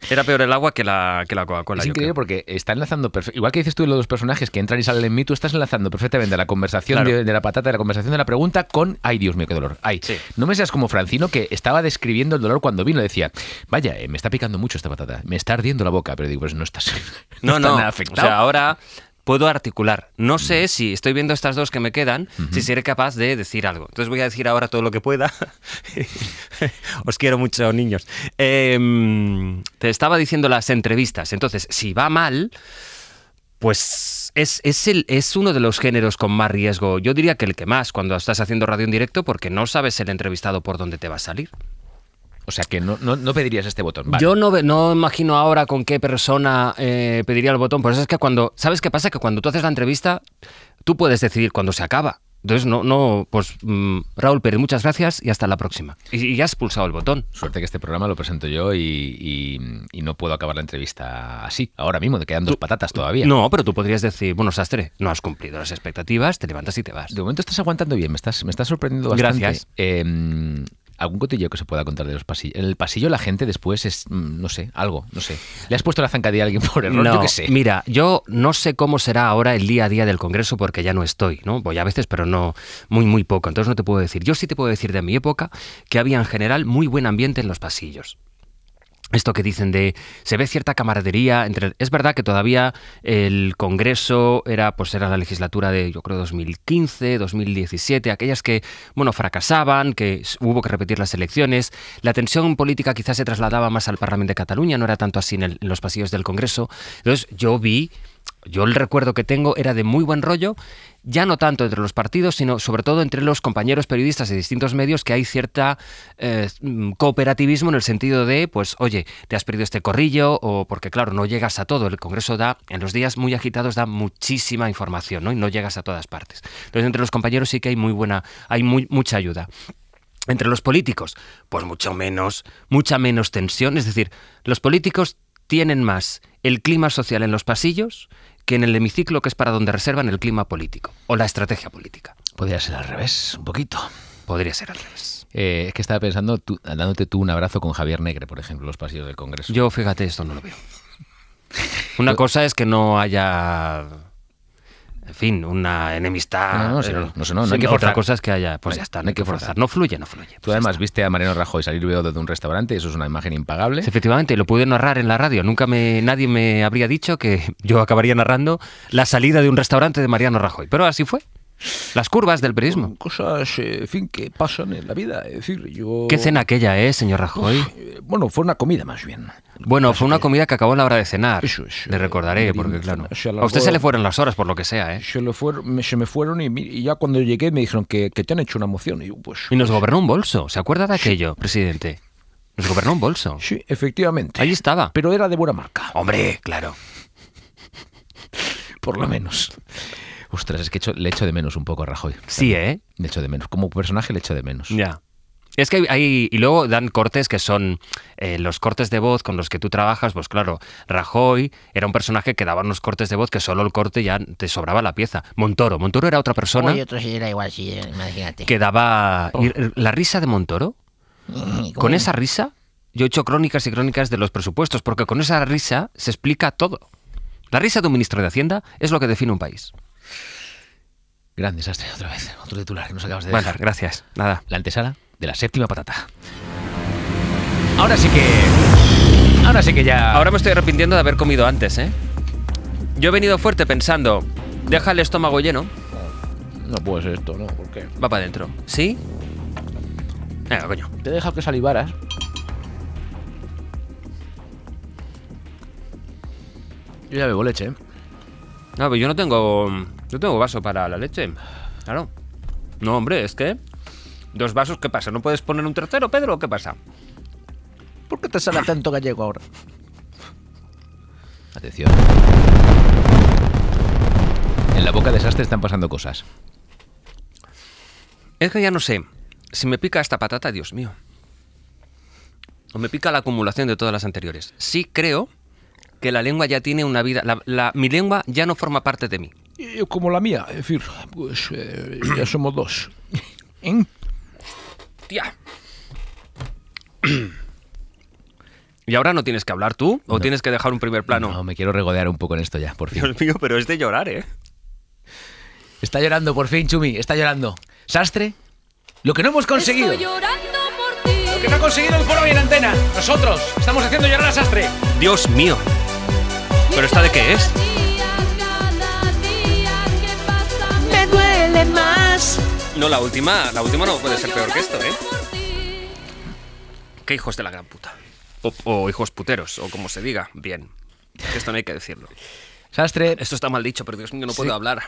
Era peor el agua que la, que la Coca-Cola. Es increíble porque está enlazando, igual que dices tú los dos personajes que entran y salen en mí, tú estás enlazando perfectamente la conversación de, la patata, la conversación de la pregunta con, ay Dios mío, qué dolor. Ay, no me seas como Francino que estaba describiendo el dolor cuando vino, decía, vaya, eh, me está picando mucho esta patata, me está ardiendo la boca, pero digo, pues no estás, [laughs] no, no, no. afectado. O sea, ahora puedo articular. No sé mm. si estoy viendo estas dos que me quedan, si seré capaz de decir algo. Entonces voy a decir ahora todo lo que pueda. [laughs] Os quiero mucho, niños. Em, te estaba diciendo las entrevistas. Entonces, si va mal, pues es, el, es, uno de los géneros con más riesgo. Yo diría que el que más cuando estás haciendo radio en directo porque no sabes el entrevistado por dónde te va a salir. O sea, que no, pedirías este botón. Vale. Yo no, no imagino ahora con qué persona eh, pediría el botón. Por eso es que cuando. ¿Sabes qué pasa? Que cuando tú haces la entrevista, tú puedes decidir cuándo se acaba. Entonces, no, no, pues mm, Raúl Pérez, muchas gracias y hasta la próxima. Y, ya has pulsado el botón. Suerte que este programa lo presento yo y, y, no puedo acabar la entrevista así, ahora mismo, te quedan dos patatas todavía. No, pero tú podrías decir, bueno, Sastre, no has cumplido las expectativas, te levantas y te vas. De momento estás aguantando bien, me estás, me estás sorprendiendo bastante. Gracias. Em, eh, algún cotillo que se pueda contar de los pasillos. En el pasillo la gente después es, mm, no sé, algo, no sé. ¿Le has puesto la zancadilla a alguien por error? yo sé. Mira, yo no sé cómo será ahora el día a día del Congreso porque ya no estoy, ¿no? Voy a veces, pero no muy, muy poco. Entonces no te puedo decir. Yo sí te puedo decir de mi época que había en general muy buen ambiente en los pasillos esto que dicen de se ve cierta camaradería entre es verdad que todavía el Congreso era pues la legislatura de yo creo 2015 2017 aquellas que bueno fracasaban que hubo que repetir las elecciones la tensión política quizás se trasladaba más al Parlamento de Cataluña no era tanto así en los pasillos del Congreso entonces yo vi yo el recuerdo que tengo era de muy buen rollo ya no tanto entre los partidos, sino sobre todo entre los compañeros periodistas de distintos medios, que hay cierta eh, mm, cooperativismo en el sentido de, pues, oye, te has perdido este corrillo, o porque, claro, no llegas a todo. El Congreso da, en los días muy agitados, da muchísima información, ¿no? Y no llegas a todas partes. Entonces, entre los compañeros sí que hay muy buena, hay mucha ayuda. Entre los políticos, pues mucho menos, mucha menos tensión. Es decir, los políticos tienen más el clima social en los pasillos que en el hemiciclo que es para donde reservan el clima político o la estrategia política. Podría ser al revés, un poquito. Podría ser al revés. Eh, es que estaba pensando dándote tú un abrazo con Javier Negre, por ejemplo, en los pasillos del Congreso. Yo, fíjate, esto no lo veo. Una cosa es que no haya en fin, una enemistad. No, no, no, no, hay que forzar. cosas que haya, pues ya está, no hay que forzar. No fluye, no fluye. Tú pues además viste a Mariano Rajoy salir de un restaurante, eso es una imagen impagable. efectivamente, lo pude narrar en la radio. Nunca me, nadie me habría dicho que yo acabaría narrando la salida de un restaurante de Mariano Rajoy. Pero así fue. Las curvas del prisma Cosas, eh, fin, que pasan en la vida. Es decir, yo... ¿Qué cena aquella es, eh, señor Rajoy? Eh, bueno, fue una comida más bien. Bueno, fue una comida que acabó a la hora de cenar. Eso Le recordaré, eh, porque claro. A usted se le fueron las horas, por lo que sea, ¿eh? Se, me fueron y, ya cuando llegué me dijeron que, que te han hecho una moción. Y, pues, y nos pues, gobernó un bolso. ¿Se acuerda de aquello, presidente? Nos gobernó un bolso. Sí, efectivamente. ahí estaba. Pero era de buena marca. Hombre, claro. Por lo menos. Ostras, es que le echo de menos un poco a Rajoy. Sí, ¿eh? Le echo de menos. Como personaje le echo de menos. Ya. Es que hay, y luego dan cortes que son eh, los cortes de voz con los que tú trabajas, pues claro, Rajoy era un personaje que daba unos cortes de voz que solo el corte ya te sobraba la pieza. Montoro, Montoro era otra persona. Y otro sí era igual, sí, imagínate. Que daba... Oh. La risa de Montoro, [laughs] con esa risa, yo he hecho crónicas y crónicas de los presupuestos, porque con esa risa se explica todo. La risa de un ministro de Hacienda es lo que define un país. Gran desastre, otra vez. Otro titular que nos acabas de bueno, gracias. Nada. La antesala de la séptima patata. Ahora sí que. Ahora sí que ya. Ahora me estoy arrepintiendo de haber comido antes, ¿eh? Yo he venido fuerte pensando. Deja el estómago lleno. No puede ser esto, ¿no? ¿Por qué? Va para adentro. ¿Sí? Venga, coño. Te he dejado que salivaras. Yo ya bebo leche, ¿eh? No, pero yo no tengo yo tengo vaso para la leche. Claro. No, hombre, es que. Dos vasos, ¿qué pasa? ¿No puedes poner un tercero, Pedro? ¿Qué pasa? ¿Por qué te sale tanto gallego ahora? Atención. En la boca desastre están pasando cosas. Es que ya no sé. Si me pica esta patata, Dios mío. O me pica la acumulación de todas las anteriores. Sí creo que la lengua ya tiene una vida. la, mi lengua ya no forma parte de mí. Eh, como la mía, es decir, pues eh, ya somos dos. [coughs] Tía. [coughs] ¿Y ahora no tienes que hablar tú? ¿O tienes que dejar un primer plano? No, me quiero regodear un poco en esto ya, por Dios [laughs] mío, pero es de llorar, ¿eh? Está llorando, por fin, Chumi, está llorando. Sastre, lo que no hemos conseguido. Estoy llorando por Lo que no ha conseguido el y la antena. Nosotros estamos haciendo llorar a Sastre. Dios mío. ¿Pero esta de qué es? más. No, la última, la última no puede ser peor que esto, ¿eh? Qué hijos de la gran puta. O, hijos puteros, o como se diga. Bien. Esto no hay que decirlo. Sastre. Esto está mal dicho, pero Dios mío, no puedo hablar.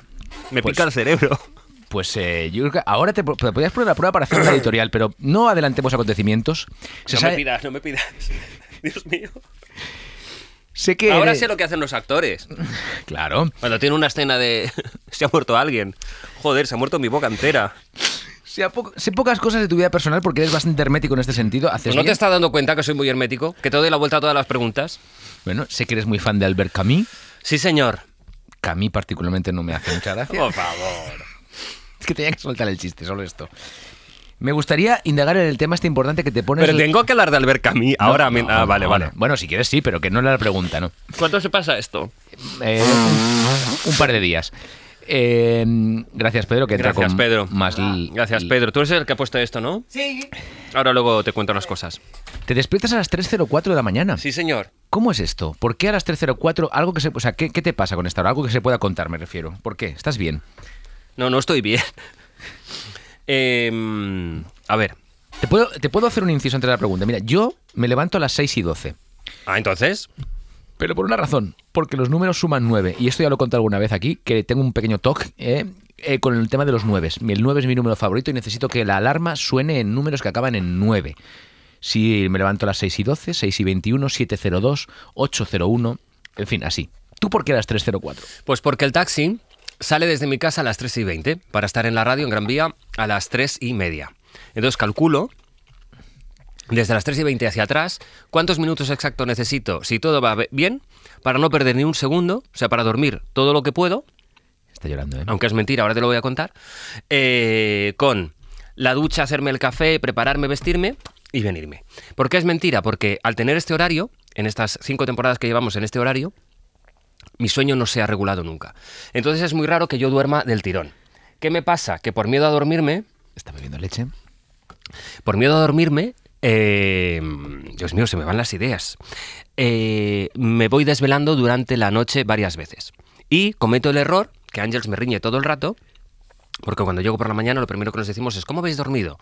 Me pues pica el cerebro. Pues eh, yo creo que ahora te, podrías poner la prueba para hacer una [coughs] editorial, pero no adelantemos acontecimientos. no me pidas, no me pidas. [laughs] Dios mío. Ahora sé lo que hacen los actores. [laughs] Claro. Cuando tiene una escena de [laughs] se ha muerto alguien. Joder, se ha muerto mi boca entera. Sé, pocas cosas de tu vida personal porque eres bastante hermético en este sentido. Haces ¿Pues ¿No te estás dando cuenta que soy muy hermético? ¿Que te doy la vuelta a todas las preguntas? Bueno, sé que eres muy fan de Albert Camus. Sí, señor. Camus particularmente no me hace mucha gracia. Por favor. Es que tenía que soltar el chiste, solo esto. Me gustaría indagar en el tema este importante que te pones. Pero tengo que hablar de a mí, ahora. Ah, vale, vale. Bueno, si quieres sí, pero que no le la pregunta, ¿no? ¿Cuánto se pasa esto? Eh, un par de días. Em, gracias, Pedro, que entra gracias, con Pedro. más... Ah, gracias, Pedro. Tú eres el que ha puesto esto, ¿no? Sí. Ahora luego te cuento las cosas. Te despiertas a las 3.04 de la mañana. Sí, señor. ¿Cómo es esto? ¿Por qué a las 3.04? Algo que se, o sea, ¿qué, te pasa con esta hora? Algo que se pueda contar, me refiero. ¿Por qué? ¿Estás bien? No, no estoy bien. Em, a ver. ¿Te puedo, te puedo hacer un inciso entre la pregunta. Mira, yo me levanto a las 6 y 12. Ah, entonces. Pero por una razón, porque los números suman 9. Y esto ya lo he contado alguna vez aquí, que tengo un pequeño toque eh, eh con el tema de los 9. El 9 es mi número favorito y necesito que la alarma suene en números que acaban en 9. Si me levanto a las 6 y 12, 6 y 21, 702, 801, en fin, así. ¿Tú por qué eras 304? Pues porque el taxi sale desde mi casa a las 3 y 20 para estar en la radio en Gran Vía a las 3 y media. Entonces calculo desde las 3 y 20 hacia atrás cuántos minutos exactos necesito, si todo va bien, para no perder ni un segundo, o sea, para dormir todo lo que puedo. Está llorando, ¿eh? Aunque es mentira, ahora te lo voy a contar. Eh, con la ducha, hacerme el café, prepararme, vestirme y venirme. ¿Por qué es mentira? Porque al tener este horario, en estas cinco temporadas que llevamos en este horario, mi sueño no se ha regulado nunca. Entonces es muy raro que yo duerma del tirón. ¿Qué me pasa? Que por miedo a dormirme... ¿Está bebiendo leche? Por miedo a dormirme, eh, Dios mío, se me van las ideas. Eh, me voy desvelando durante la noche varias veces. Y cometo el error, que Ángels me riñe todo el rato, porque cuando llego por la mañana lo primero que nos decimos es, ¿cómo habéis dormido?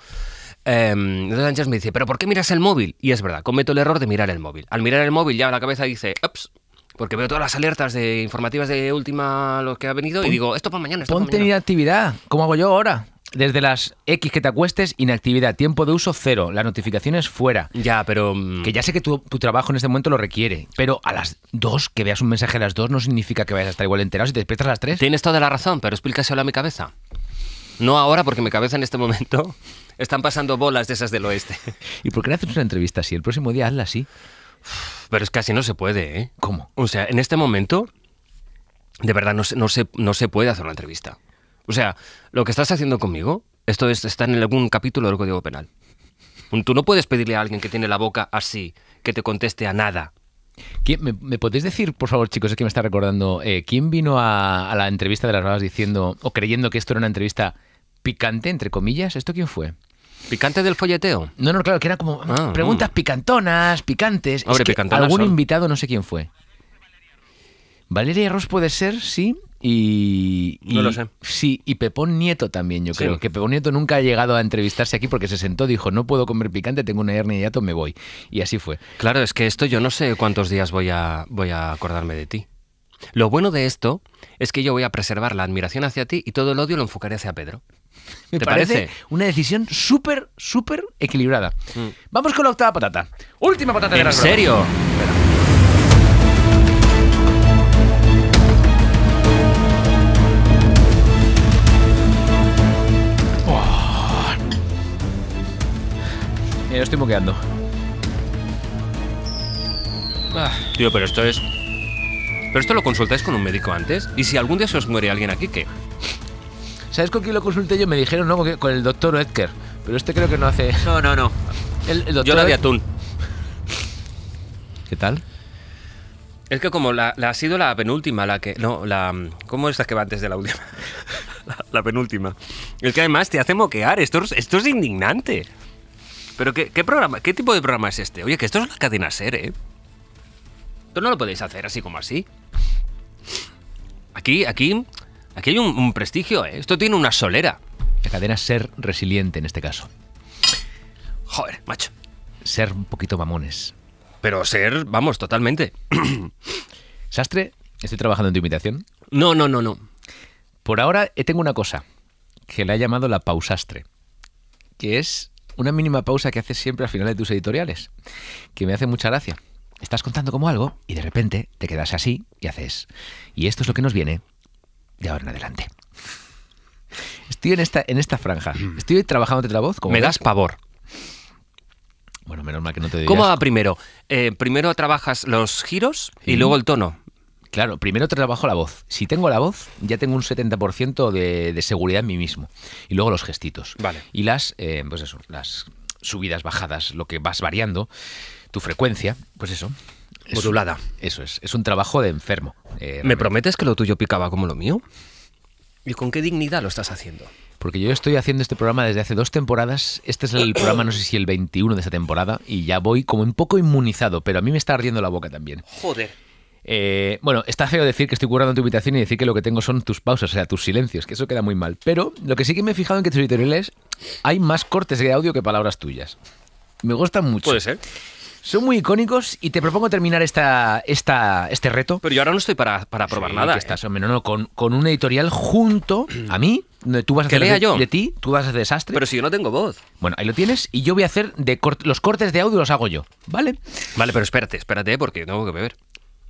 Em, entonces Ángels me dice, ¿pero por qué miras el móvil? Y es verdad, cometo el error de mirar el móvil. Al mirar el móvil ya la cabeza dice, ups, porque veo todas las alertas de informativas de última, lo que ha venido, y digo, esto para mañana. Esto ponte mañana. inactividad, como hago yo ahora. Desde las X que te acuestes, inactividad, tiempo de uso cero, las notificaciones fuera. Ya, pero... Mm, que ya sé que tu, trabajo en este momento lo requiere, pero a las dos, que veas un mensaje a las dos, no significa que vayas a estar igual enterado si te despiertas a las tres. Tienes toda la razón, pero explícaselo a mi cabeza. No ahora, porque mi cabeza en este momento [laughs] están pasando bolas de esas del oeste. ¿Y por qué no haces una entrevista así? El próximo día hazla así. Pero es que no se puede, ¿eh? ¿Cómo? O sea, en este momento, de verdad, no, se, puede hacer una entrevista. O sea, lo que estás haciendo conmigo, esto está en algún capítulo del Código Penal. Tú no puedes pedirle a alguien que tiene la boca así que te conteste a nada. me, podéis decir, por favor, chicos, es que me está recordando, eh, ¿quién vino a, la entrevista de las balas diciendo o creyendo que esto era una entrevista picante, entre comillas? ¿Esto quién fue? ¿Picante del folleteo? No, no, claro, que eran como ah, mm. preguntas picantonas, picantes. algún invitado, no sé quién fue. Valeria Ross puede ser, sí. Y, no lo sé. Sí, y Pepón Nieto también, yo creo. Que Pepón Nieto nunca ha llegado a entrevistarse aquí porque se sentó, dijo, no puedo comer picante, tengo una hernia y ya me voy. Y así fue. Claro, es que esto yo no sé cuántos días voy a, voy a acordarme de ti. Lo bueno de esto es que yo voy a preservar la admiración hacia ti y todo el odio lo enfocaré hacia Pedro. [laughs] ¿Te parece? una decisión súper, súper equilibrada. Mm. Vamos con la octava patata. Última patata de la ¿En serio? Oh. Eh, estoy moqueando. Tío, pero esto es pero esto lo consultáis con un médico antes. ¿Y si algún día se os muere alguien aquí, qué? ¿Sabes con quién lo consulté yo? Me dijeron, no, con el doctor Edgar. Pero este creo que no hace. No, no, no. El, doctor... Yo la de atún. ¿Qué tal? Es que como la, ha sido la penúltima, la que... No, la... ¿Cómo es la que va antes de la última? [laughs] la, penúltima. Es que además te hace moquear. Esto, esto es indignante. Pero ¿qué, qué programa, ¿qué tipo de programa es este? Oye, que esto es la cadena SER, ¿eh? no lo podéis hacer así como así. Aquí, aquí, aquí hay un, prestigio, ¿eh? Esto tiene una solera. La cadena ser resiliente en este caso. Joder, macho. Ser un poquito mamones. Pero ser, vamos, totalmente. [clears throat] Sastre, ¿estoy trabajando en tu imitación? No, no, no, no. Por ahora eh, tengo una cosa que la he llamado la pausastre, que es una mínima pausa que haces siempre al final de tus editoriales, que me hace mucha gracia estás contando como algo y de repente te quedas así y haces. Y esto es lo que nos viene de ahora en adelante. Estoy en esta, en esta franja. Mm. Estoy trabajando la voz. Como Me das pavor. Bueno, menos mal que no te digas. ¿Cómo va primero? Eh, primero trabajas los giros y luego el tono. Claro, primero trabajo la voz. Si tengo la voz, ya tengo un 70% de, seguridad en mí mismo. Y luego los gestitos. Vale. Y las, eh, pues eso, las subidas, bajadas, lo que vas variando, tu frecuencia, pues eso. Modulada. eso es, es un trabajo de enfermo. Eh, ¿Me prometes que lo tuyo picaba como lo mío? ¿Y con qué dignidad lo estás haciendo? Porque yo estoy haciendo este programa desde hace dos temporadas. Este es el [clears throat] programa, no sé si el 21 de esa temporada, y ya voy como un poco inmunizado, pero a mí me está ardiendo la boca también. Joder. Eh, bueno, está feo decir que estoy currando tu invitación y decir que lo que tengo son tus pausas, o sea, tus silencios, que eso queda muy mal. Pero lo que sí que me he fijado en que tus editoriales hay más cortes de audio que palabras tuyas. Me gustan mucho. Puede ser. Son muy icónicos y te propongo terminar esta, esta, este reto. Pero yo ahora no estoy para, probar nada. estás, ¿eh? no, no, con, con un editorial junto a mí, tú vas a hacer yo? de ti, tú vas a desastre. Pero si yo no tengo voz. Bueno, ahí lo tienes y yo voy a hacer los cortes de audio los hago yo, ¿vale? Vale, pero espérate, espérate porque tengo que beber.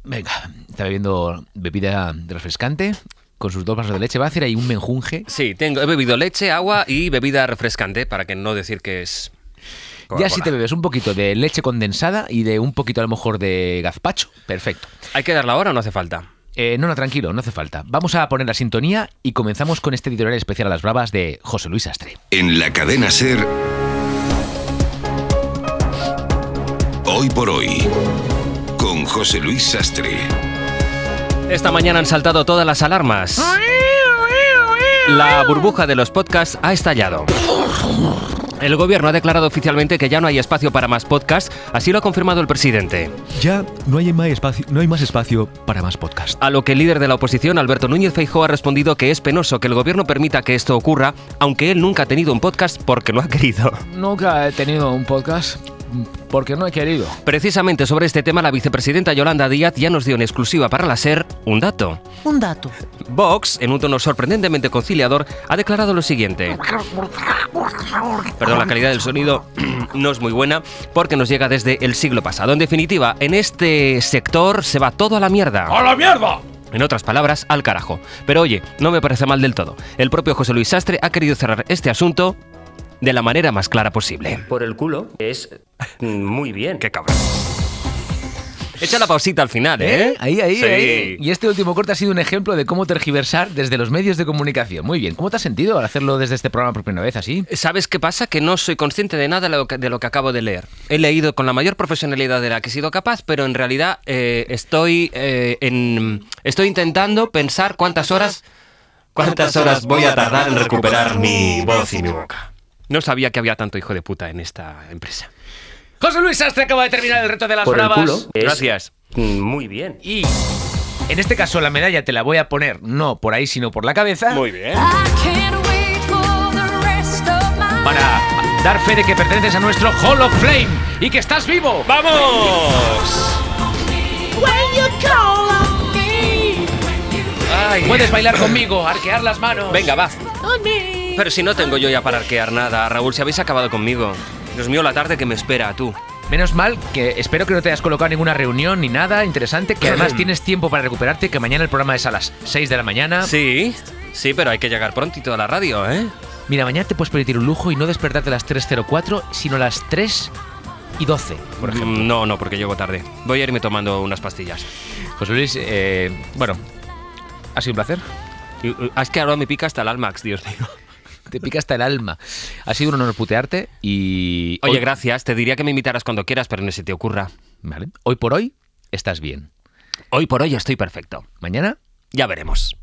Venga, está bebiendo bebida refrescante con sus dos vasos de leche. ¿Va a hacer ahí un menjunje? Sí, tengo, he bebido leche, agua y bebida refrescante, para que no decir que es... Ya si te bebes un poquito de leche condensada y de un poquito a lo mejor de gazpacho, perfecto. ¿Hay que darla ahora o no hace falta? Eh, no, no, tranquilo, no hace falta. Vamos a poner la sintonía y comenzamos con este editorial especial a las bravas de José Luis Astre. En la cadena SER... Hoy por hoy. José Luis Sastre. Esta mañana han saltado todas las alarmas. La burbuja de los podcasts ha estallado. El gobierno ha declarado oficialmente que ya no hay espacio para más podcasts, así lo ha confirmado el presidente. Ya no hay más espacio, no hay más espacio para más podcasts. A lo que el líder de la oposición, Alberto Núñez Feijóo, ha respondido que es penoso que el gobierno permita que esto ocurra, aunque él nunca ha tenido un podcast porque lo ha querido. Nunca he tenido un podcast porque no he querido. Precisamente sobre este tema, la vicepresidenta Yolanda Díaz ya nos dio en exclusiva para la SER un dato. Un dato. Vox, en un tono sorprendentemente conciliador, ha declarado lo siguiente. Perdón, la calidad del sonido [clears throat] no es muy buena porque nos llega desde el siglo pasado. En definitiva, en este sector se va todo a la mierda. ¡A la mierda! En otras palabras, al carajo. Pero oye, no me parece mal del todo. El propio José Luis Sastre ha querido cerrar este asunto de la manera más clara posible. Por el culo es muy bien. Qué cabrón. Echa la pausita al final, ¿eh? ¿Eh? Ahí, ahí, ahí. Y este último corte ha sido un ejemplo de cómo tergiversar desde los medios de comunicación. Muy bien. ¿Cómo te has sentido al hacerlo desde este programa por primera vez así? ¿Sabes qué pasa? Que no soy consciente de nada de lo que acabo de leer. He leído con la mayor profesionalidad de la que he sido capaz, pero en realidad eh, estoy, eh, estoy intentando pensar cuántas horas, cuántas horas voy a tardar en recuperar mi voz y mi boca. No sabía que había tanto hijo de puta en esta empresa. José Luis Sastre acaba de terminar el reto de las Por Gracias. muy bien. Y. En este caso la medalla te la voy a poner no por ahí sino por la cabeza. Muy bien. Para dar fe de que perteneces a nuestro Hall of Flame y que estás vivo. ¡Vamos! Ay. Puedes bailar conmigo, arquear las manos. Venga, va. Pero si no tengo yo ya para arquear nada, Raúl, si habéis acabado conmigo. Dios mío, la tarde que me espera, tú. Menos mal que espero que no te hayas colocado ninguna reunión ni nada interesante, que además [clears throat] tienes tiempo para recuperarte, que mañana el programa es a las 6 de la mañana. Sí, sí, pero hay que llegar prontito a la radio, ¿eh? Mira, mañana te puedes permitir un lujo y no despertarte a las 3.04, sino a las 3 y 12, por ejemplo. Mm, no, no, porque llego tarde. Voy a irme tomando unas pastillas. José Luis, eh, bueno, ha sido un placer. Uh, es que ahora me pica hasta el Almax, Dios mío te pica hasta el alma. Ha sido un honor putearte y... Oye, gracias. Te diría que me invitaras cuando quieras, pero no se te ocurra. Vale. Hoy por hoy estás bien. Hoy por hoy estoy perfecto. Mañana ya veremos.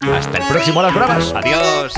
Hasta el próximo Las Bravas. Adiós.